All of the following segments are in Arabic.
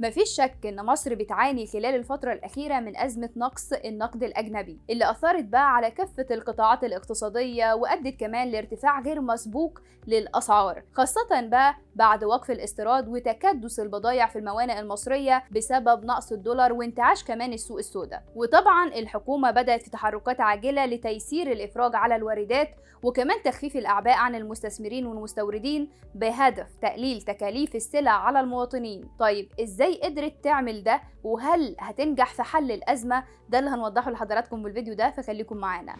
مفيش شك إن مصر بتعاني خلال الفترة الأخيرة من أزمة نقص النقد الأجنبي اللي أثرت بقى على كافة القطاعات الاقتصادية وأدت كمان لارتفاع غير مسبوق للأسعار خاصة بقى بعد وقف الاستيراد وتكدس البضائع في الموانئ المصرية بسبب نقص الدولار وانتعاش كمان السوق السوداء وطبعا الحكومة بدأت في تحركات عاجلة لتيسير الإفراج على الواردات وكمان تخفيف الأعباء عن المستثمرين والمستوردين بهدف تقليل تكاليف السلع على المواطنين طيب إزاي ازاي قدرت تعمل ده وهل هتنجح في حل الازمه ده اللي هنوضحه لحضراتكم بالفيديو ده فخليكم معانا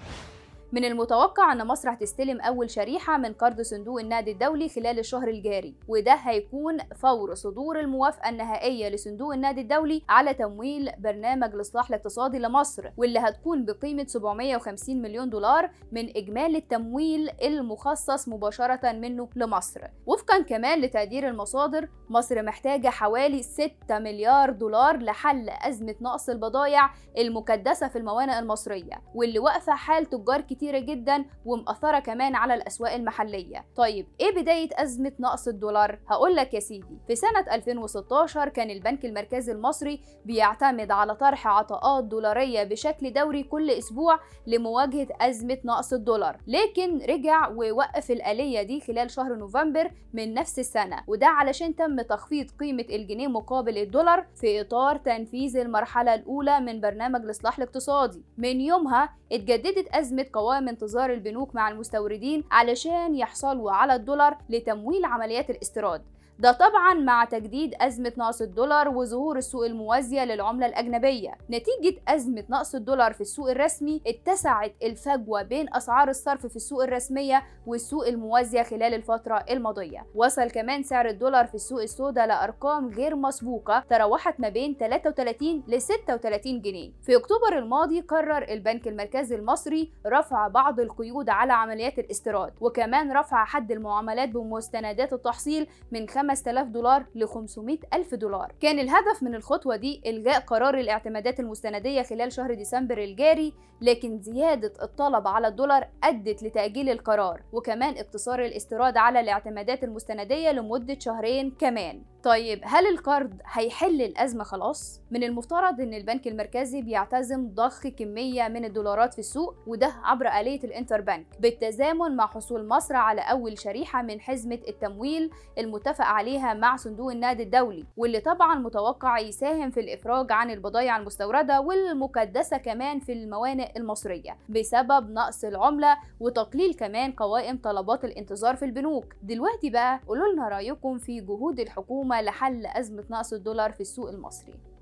من المتوقع أن مصر هتستلم أول شريحة من قرض صندوق النقد الدولي خلال الشهر الجاري وده هيكون فور صدور الموافقة النهائية لصندوق النقد الدولي على تمويل برنامج الإصلاح الاقتصادي لمصر واللي هتكون بقيمة 750 مليون دولار من إجمالي التمويل المخصص مباشرة منه لمصر وفقا كمان لتقدير المصادر مصر محتاجة حوالي 6 مليار دولار لحل أزمة نقص البضائع المكدسة في الموانئ المصرية واللي واقفة حال تجار كتير كتيرة جدا ومأثرة كمان على الأسواق المحلية طيب إيه بداية أزمة نقص الدولار؟ هقول لك يا سيدي في سنة 2016 كان البنك المركزي المصري بيعتمد على طرح عطاءات دولارية بشكل دوري كل أسبوع لمواجهة أزمة نقص الدولار لكن رجع ووقف الآلية دي خلال شهر نوفمبر من نفس السنة وده علشان تم تخفيض قيمة الجنيه مقابل الدولار في إطار تنفيذ المرحلة الأولى من برنامج الإصلاح الاقتصادي من يومها اتجددت أزمة قوانين قوام انتظار البنوك مع المستوردين علشان يحصلوا على الدولار لتمويل عمليات الاستيراد ده طبعا مع تجديد أزمة نقص الدولار وظهور السوق الموازية للعملة الأجنبية نتيجة أزمة نقص الدولار في السوق الرسمي اتسعت الفجوة بين أسعار الصرف في السوق الرسمية والسوق الموازية خلال الفترة الماضية وصل كمان سعر الدولار في السوق السوداء لأرقام غير مسبوقة تراوحت ما بين 33 ل 36 جنيه في أكتوبر الماضي قرر البنك المركزي المصري رفع بعض القيود على عمليات الاستيراد وكمان رفع حد المعاملات بمستندات التحصيل من 5000 دولار ل 500000 دولار كان الهدف من الخطوة دي إلغاء قرار الاعتمادات المستندية خلال شهر ديسمبر الجاري لكن زيادة الطلب على الدولار أدت لتأجيل القرار وكمان اقتصار الاستيراد على الاعتمادات المستندية لمدة شهرين كمان طيب هل القرض هيحل الأزمة خلاص؟ من المفترض إن البنك المركزي بيعتزم ضخ كمية من الدولارات في السوق وده عبر آلية الانتر بنك بالتزامن مع حصول مصر على أول شريحة من حزمة التمويل المتفق عليها مع صندوق النقد الدولي واللي طبعا متوقع يساهم في الإفراج عن البضائع المستوردة والمكدسة كمان في الموانئ المصرية بسبب نقص العملة وتقليل كمان قوائم طلبات الانتظار في البنوك دلوقتي بقى قولوا لنا رأيكم في جهود الحكومة لحل أزمة نقص الدولار في السوق المصري